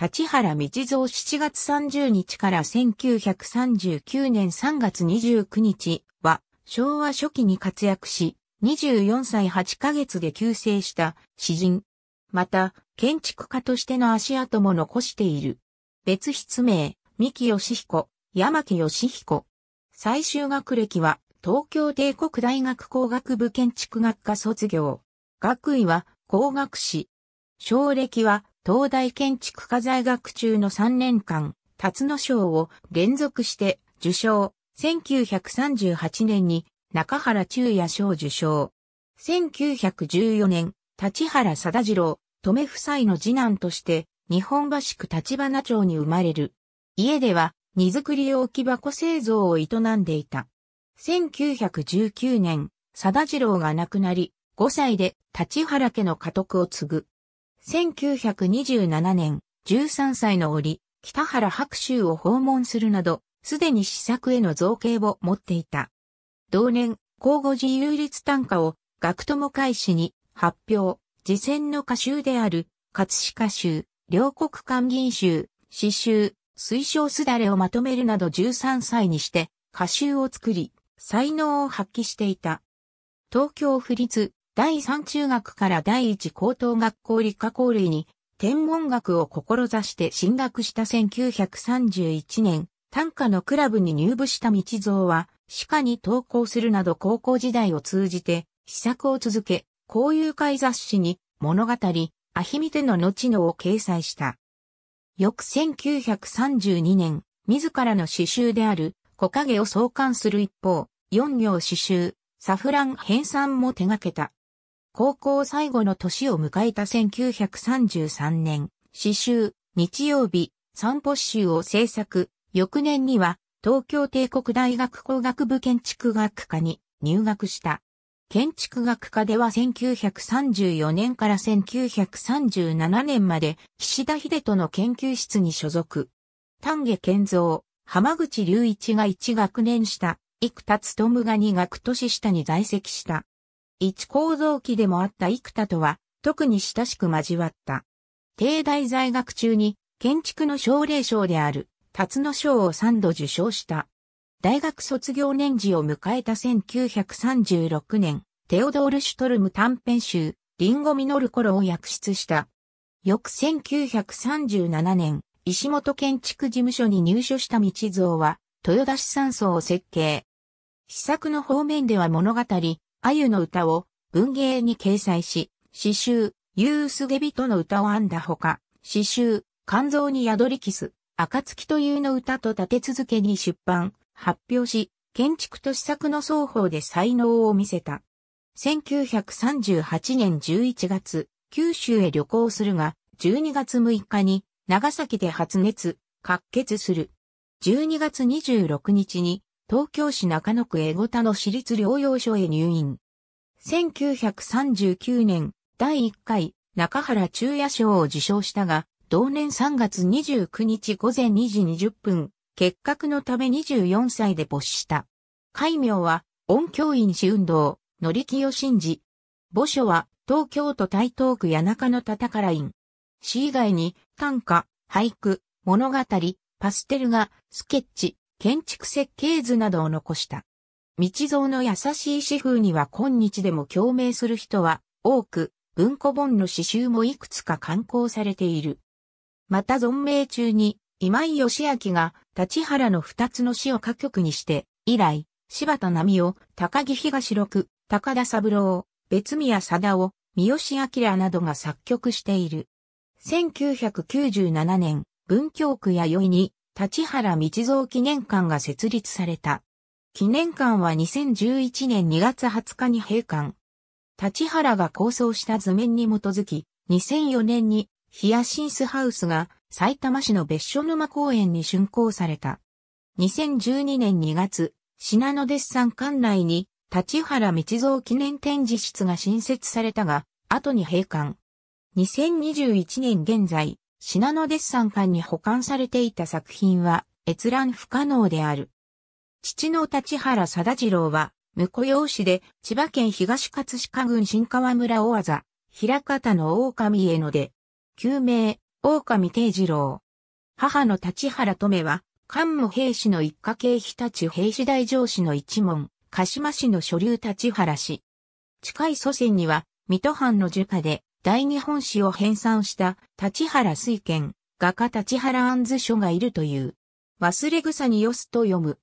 立原道蔵7月30日から1939年3月29日は昭和初期に活躍し、24歳8ヶ月で急成した詩人。また、建築家としての足跡も残している。別筆名、三木義彦、山木義彦。最終学歴は、東京帝国大学工学部建築学科卒業。学位は、工学士。奨歴は、東大建築家在学中の3年間、辰野賞を連続して受賞。1938年に中原中也賞受賞。1914年、立原貞次郎、留夫妻の次男として、日本橋区立花町に生まれる。家では、荷造り置き箱製造を営んでいた。1919年、貞次郎が亡くなり、5歳で立原家の家督を継ぐ。1927年、13歳の折、北原白州を訪問するなど、すでに試作への造形を持っていた。同年、交互自由律短歌を、学友会誌に発表、次戦の歌集である、葛飾集、両国間銀集、詩集、水晶すだれをまとめるなど13歳にして、歌集を作り、才能を発揮していた。東京府立第三中学から第一高等学校理科校類に天文学を志して進学した1931年、短歌のクラブに入部した道蔵は、歯科に投稿するなど高校時代を通じて、試作を続け、交友会雑誌に物語、アヒミテの後のを掲載した。翌1932年、自らの詩集である、木陰を創刊する一方、四行詩集、サフラン編纂も手掛けた。高校最後の年を迎えた1933年、詩集、日曜日、散歩集を制作、翌年には東京帝国大学工学部建築学科に入学した。建築学科では1934年から1937年まで岸田秀人の研究室に所属。丹下健三、浜口隆一が1学年下、生田務が2学年下に在籍した。一構造期でもあった幾多とは、特に親しく交わった。帝大在学中に、建築の奨励賞である、辰野賞を3度受賞した。大学卒業年次を迎えた1936年、テオドール・シュトルム短編集、リンゴ実る頃を訳出した。翌1937年、石本建築事務所に入所した道蔵は、豊田市山荘を設計。試作の方面では物語、ユの歌を文芸に掲載し、詩集、夕ビ人の歌を編んだほか、詩集、肝臓に宿りキス、暁というの歌と立て続けに出版、発表し、建築と試作の双方で才能を見せた。1938年11月、九州へ旅行するが、12月6日に長崎で発熱、滑血する。12月26日に東京市中野区江古田の私立療養所へ入院。1939年、第1回中原中也賞を受賞したが、同年3月29日午前2時20分、結核のため24歳で没した。戒名は、音響院士運動、乗りを信じ。墓所は、東京都台東区谷中のたから院。市以外に、短歌、俳句、物語、パステルが、スケッチ、建築設計図などを残した。道蔵の優しい詩風には今日でも共鳴する人は多く、文庫本の詩集もいくつか刊行されている。また存命中に、今井義明が立原の二つの詩を歌曲にして、以来、柴田奈美夫、高木東六、高田三郎、別宮貞夫、三好明などが作曲している。1997年、文京区や宵に立原道造記念館が設立された。記念館は2011年2月20日に閉館。立原が構想した図面に基づき、2004年にヒアシンスハウスが埼玉市の別所沼公園に竣工された。2012年2月、品野デッサン館内に立原道造記念展示室が新設されたが、後に閉館。2021年現在、シナノデッサン館に保管されていた作品は閲覧不可能である。父の立原貞次郎は、婿養子で千葉県東葛飾郡新川村大技、平方の狼へので、旧名、狼定次郎。母の立原留は、関武兵士の一家系日立兵士大上司の一門、鹿島市の所流立原氏。近い祖先には、水戸藩の樹下で、大日本史を編纂した立原水賢、画家立原安図書がいるという。忘れ草によすと読む。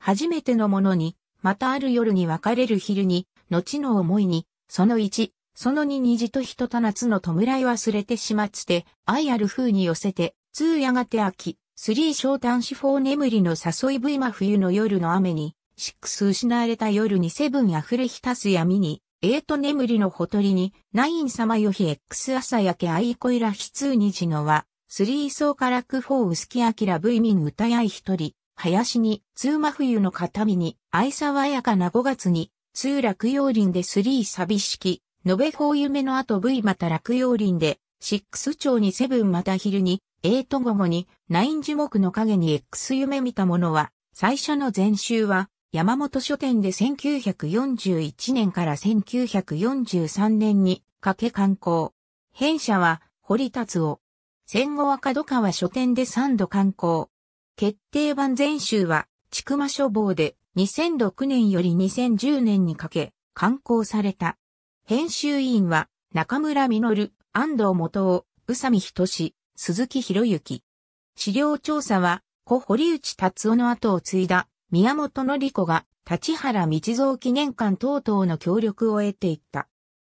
初めてのものに、またある夜に別れる昼に、後の思いに、その1、その2虹と人と夏の弔い忘れてしまつて、愛ある風に寄せて、通やがて秋、3小短子4眠りの誘い V 真冬の夜の雨に、6失われた夜にセブン溢れ浸す闇に、エイト眠りのほとりに、ナイン様よひ X 朝焼けアイコイラひつうにじのは、スリー層からクフォーウスキアキラブイミン歌やい一人、林に、ツーマ冬の片身に、愛わやかな5月に、ツー落葉林でスリー寂しき、延べフ夢の後 V また落葉林で、シックス朝にセブンまた昼に、エイト午後に、ナイン樹木の影に X 夢見たものは、最初の前週は、山本書店で1941年から1943年にかけ刊行。編者は堀達夫。戦後は角川書店で3度刊行。決定版全集は、ちくま書房で2006年より2010年にかけ刊行された。編集委員は中村実、安藤元夫、宇佐美仁、鈴木博之。資料調査は、小堀内達夫の後を継いだ宮本のり子が、立原道造記念館等々の協力を得ていった。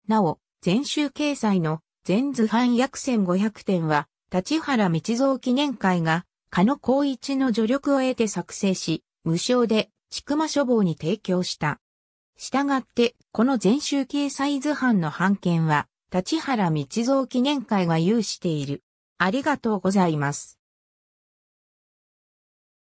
なお、全集掲載の全図版約1500点は、立原道造記念会が、加野光一の助力を得て作成し、無償で、千曲書房に提供した。したがって、この全集掲載図版の版権は、立原道造記念会が有している。ありがとうございます。